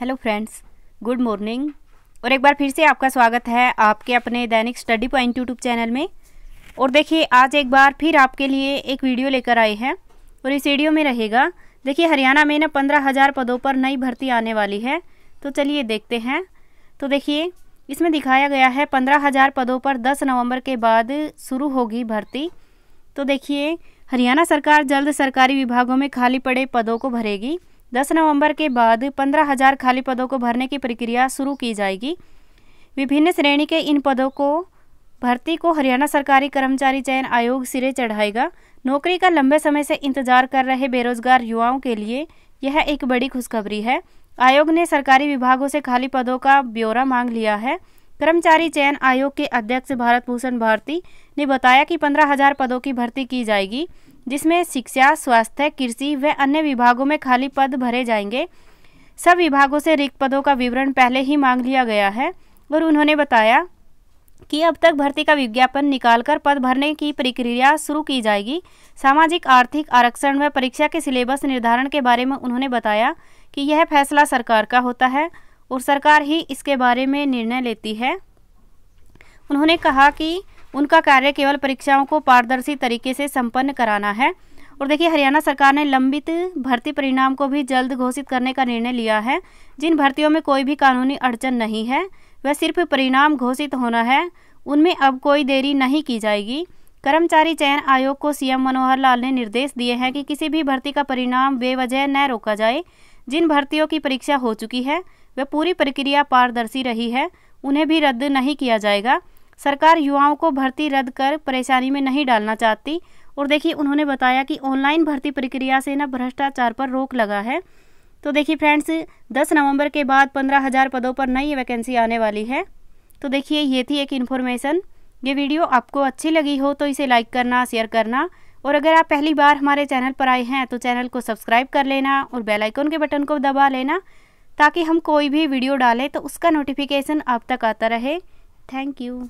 hello friends good morning और एक बार फिर से आपका स्वागत है आपके अपने दैनिक स्टडी पॉइंट यूट्यूब चैनल में और देखिए आज एक बार फिर आपके लिए एक वीडियो लेकर आए हैं और इस वीडियो में रहेगा देखिए हरियाणा में ना पंद्रह हज़ार पदों पर नई भर्ती आने वाली है तो चलिए देखते हैं तो देखिए इसमें दिखाया गया है पंद्रह हज़ार पदों पर दस नवंबर के बाद शुरू होगी भर्ती तो देखिए हरियाणा सरकार जल्द सरकारी विभागों में खाली पड़े पदों को भरेगी दस नवंबर के बाद पंद्रह हजार खाली पदों को भरने की प्रक्रिया शुरू की जाएगी विभिन्न श्रेणी के इन पदों को भर्ती को हरियाणा सरकारी कर्मचारी चयन आयोग सिरे चढ़ाएगा नौकरी का लंबे समय से इंतजार कर रहे बेरोजगार युवाओं के लिए यह एक बड़ी खुशखबरी है आयोग ने सरकारी विभागों से खाली पदों का ब्यौरा मांग लिया है कर्मचारी चयन आयोग के अध्यक्ष भारत भूषण भारती ने बताया कि पंद्रह हजार पदों की भर्ती की जाएगी जिसमें शिक्षा स्वास्थ्य कृषि व अन्य विभागों में खाली पद भरे जाएंगे सब विभागों से रिक्त पदों का विवरण पहले ही मांग लिया गया है और उन्होंने बताया कि अब तक भर्ती का विज्ञापन निकालकर पद भरने की प्रक्रिया शुरू की जाएगी सामाजिक आर्थिक आरक्षण व परीक्षा के सिलेबस निर्धारण के बारे में उन्होंने बताया कि यह फैसला सरकार का होता है और सरकार ही इसके बारे में निर्णय लेती है उन्होंने कहा कि उनका कार्य केवल परीक्षाओं को पारदर्शी तरीके से संपन्न कराना है और देखिए हरियाणा सरकार ने लंबित भर्ती परिणाम को भी जल्द घोषित करने का निर्णय लिया है जिन भर्तियों में कोई भी कानूनी अड़चन नहीं है वह सिर्फ परिणाम घोषित होना है उनमें अब कोई देरी नहीं की जाएगी कर्मचारी चयन आयोग को सीएम मनोहर लाल ने निर्देश दिए हैं कि किसी भी भर्ती का परिणाम बेवजह न रोका जाए जिन भर्तियों की परीक्षा हो चुकी है वह पूरी प्रक्रिया पारदर्शी रही है उन्हें भी रद्द नहीं किया जाएगा सरकार युवाओं को भर्ती रद्द कर परेशानी में नहीं डालना चाहती और देखिए उन्होंने बताया कि ऑनलाइन भर्ती प्रक्रिया से ना भ्रष्टाचार पर रोक लगा है तो देखिए फ्रेंड्स 10 नवंबर के बाद पंद्रह हज़ार पदों पर नई वैकेंसी आने वाली है तो देखिए ये थी एक इन्फॉर्मेशन ये वीडियो आपको अच्छी लगी हो तो इसे लाइक करना शेयर करना और अगर आप पहली बार हमारे चैनल पर आए हैं तो चैनल को सब्सक्राइब कर लेना और बेलाइकॉन के बटन को दबा लेना ताकि हम कोई भी वीडियो डालें तो उसका नोटिफिकेशन आप तक आता रहे थैंक यू